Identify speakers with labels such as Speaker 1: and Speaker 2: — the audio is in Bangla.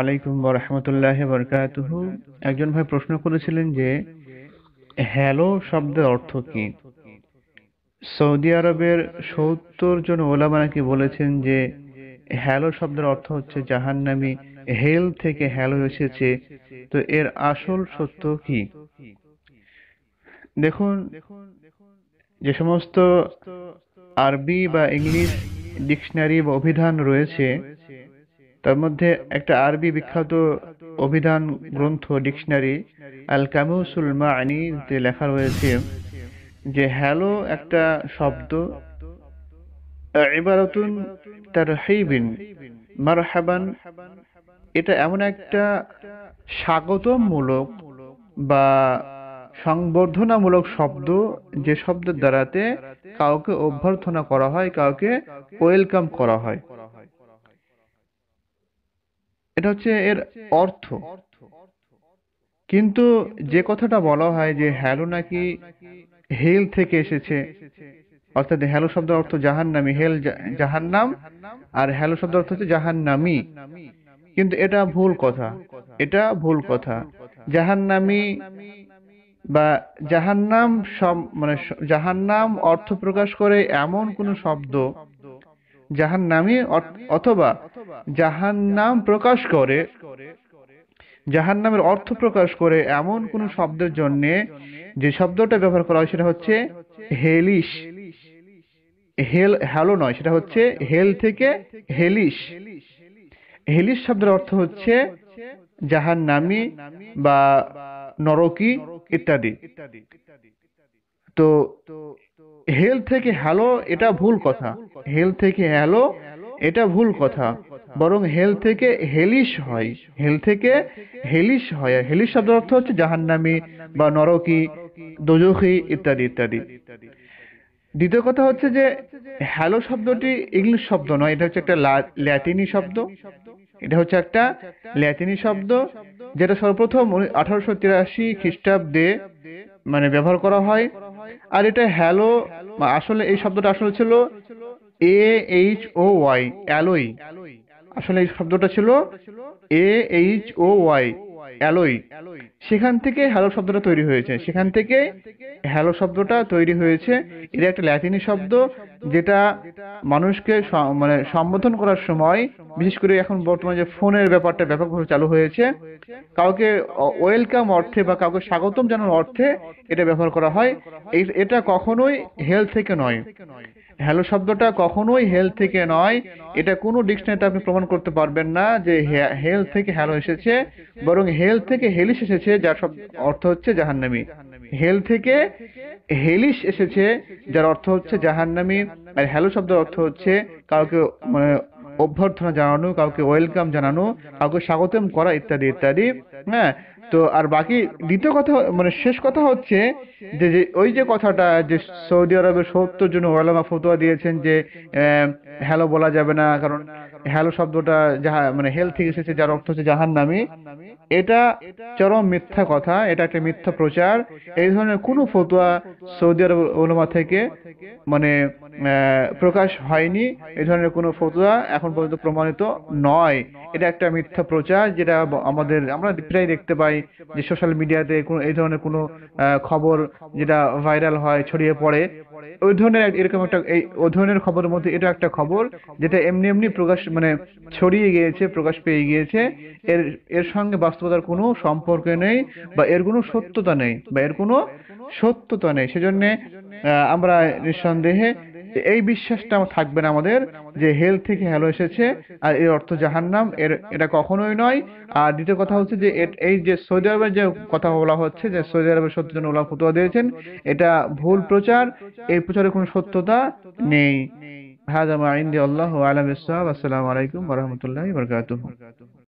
Speaker 1: আলাইকুম একজন ভাই প্রশ্ন করেছিলেন যে হ্যালো শব্দের অর্থ কি সৌদি আরবের সত্তর জন ওলামা নাকি বলেছেন যে হ্যালো শব্দের অর্থ হচ্ছে জাহান্নামি হেল থেকে হ্যালো এসেছে তো এর আসল সত্য কি দেখুন যে সমস্ত আরবি বা ইংলিশ ডিকশনারি বা অভিধান রয়েছে তার মধ্যে একটা আরবি বিখ্যাত অভিধান গ্রন্থ ডিকশনারি আল কামুসুল মানিতে লেখা রয়েছে যে হ্যালো একটা শব্দ ইবারাতুন তার হেইবিন মারহাবান এটা এমন একটা স্বাগতমূলক বা সংবর্ধনামূলক শব্দ যে শব্দের দ্বারাতে কাউকে অভ্যর্থনা করা হয় কাউকে ওয়েলকাম করা হয় এটা হচ্ছে এর অর্থ কিন্তু যে কথাটা বলা হয় যে হ্যালো নাকি হেল থেকে এসেছে অর্থাৎ হ্যালো শব্দ অর্থ জাহান নামি হেল জাহান নাম আর হ্যালো শব্দ অর্থ হচ্ছে জাহান নামি কিন্তু এটা ভুল কথা এটা ভুল কথা জাহান নামি বা জাহান্নাম মানে নাম অর্থ প্রকাশ করে এমন কোন শব্দ নামি অথবা জাহান নাম প্রকাশ করে জাহান নামের অর্থ প্রকাশ করে এমন কোন শব্দের জন্য যে শব্দটা ব্যবহার করা হয় সেটা হচ্ছে হেলিশ হেল হ্যালো নয় সেটা হচ্ছে হেল থেকে হেলিশ হেলিশ শব্দের অর্থ হচ্ছে জাহান নামি বা নরকি ইত্যাদি তো হেল থেকে হ্যালো এটা ভুল কথা হেল থেকে হ্যালো এটা ভুল কথা বরং হেল থেকে হেলিশ হয় হেল থেকে হেলিশ হয় হেলিশ শব্দের অর্থ হচ্ছে জাহান্নামি বা নরকি দোজখি ইত্যাদি ইত্যাদি দ্বিতীয় কথা হচ্ছে যে হ্যালো শব্দটি ইংলিশ শব্দ নয় এটা হচ্ছে একটা ল্যাটিনি শব্দ এটা হচ্ছে একটা ল্যাটিনি শব্দ যেটা সর্বপ্রথম আঠারোশো তিরাশি খ্রিস্টাব্দে মানে ব্যবহার করা হয় আর এটা হ্যালো আসলে এই শব্দটা আসলে ছিল A H O Y ahoy আসলে এই শব্দটা ছিল A H O Y ahoy সেখান থেকে হ্যালো শব্দটা তৈরি হয়েছে সেখান থেকে হ্যালো শব্দটা তৈরি হয়েছে এটা একটা ল্যাটিনি শব্দ যেটা মানুষকে মানে সম্বোধন করার সময় বিশেষ করে এখন বর্তমানে যে ফোনের ব্যাপারটা ব্যাপকভাবে চালু হয়েছে কাউকে ওয়েলকাম অর্থে বা কাউকে স্বাগতম জানানোর অর্থে এটা ব্যবহার করা হয় এটা কখনোই হেলথ থেকে নয় হ্যালো শব্দটা কখনোই হেলথ থেকে নয় এটা কোনো ডিকশনারিতে আপনি প্রমাণ করতে পারবেন না যে হেলথ থেকে হ্যালো এসেছে বরং হেল থেকে হেলিশ এসেছে যার সব অর্থ হচ্ছে জাহান্নামি হেল থেকে হেলিশ এসেছে যার অর্থ হচ্ছে জাহান্নামি আর হ্যালো শব্দের অর্থ হচ্ছে কাউকে মানে অভ্যর্থনা জানানো কাউকে ওয়েলকাম জানানো কাউকে স্বাগতম করা ইত্যাদি ইত্যাদি হ্যাঁ তো আর বাকি দ্বিতীয় কথা মানে শেষ কথা হচ্ছে যে ওই যে কথাটা যে সৌদি আরবের সত্তর জন ওয়ালামা ফতোয়া দিয়েছেন যে হ্যালো বলা যাবে না কারণ হ্যালো শব্দটা যাহা মানে হেল থেকে এসেছে যার অর্থ হচ্ছে জাহান নামি এটা চরম মিথ্যা কথা এটা একটা মিথ্যা প্রচার এই ধরনের কোনো ফতোয়া সৌদি আরব ওলামা থেকে মানে প্রকাশ হয়নি এই ধরনের কোনো ফতোয়া এখন পর্যন্ত প্রমাণিত নয় এটা একটা মিথ্যা প্রচার যেটা আমাদের আমরা প্রায় দেখতে পাই যে সোশ্যাল মিডিয়াতে কোনো এই ধরনের কোনো খবর যেটা ভাইরাল হয় ছড়িয়ে পড়ে ওই ধরনের এরকম একটা এই ও ধরনের খবরের মধ্যে এটা একটা খবর যেটা এমনি এমনি প্রকাশ মানে ছড়িয়ে গিয়েছে প্রকাশ পেয়ে গিয়েছে এর এর সঙ্গে বাস্তবতার কোনো সম্পর্ক নেই বা এর কোনো সত্যতা নেই বা এর কোনো সত্যতা নেই সেজন্যে আমরা নিঃসন্দেহে এই বিশ্বাসটা থাকবে না আমাদের যে হেল থেকে হ্যালো এসেছে আর এর অর্থ জাহান্নাম এর এটা কখনোই নয় আর দ্বিতীয় কথা হচ্ছে যে এই যে সৌদি আরবের যে কথা বলা হচ্ছে যে সৌদি আরবের সত্যজন ওলা ফুতুয়া দিয়েছেন এটা ভুল প্রচার এই প্রচারে কোনো সত্যতা নেই হাজামা ইন্দি আল্লাহ আলম ইসলাম আসসালামু আলাইকুম রহমতুল্লাহ বরকাতুহ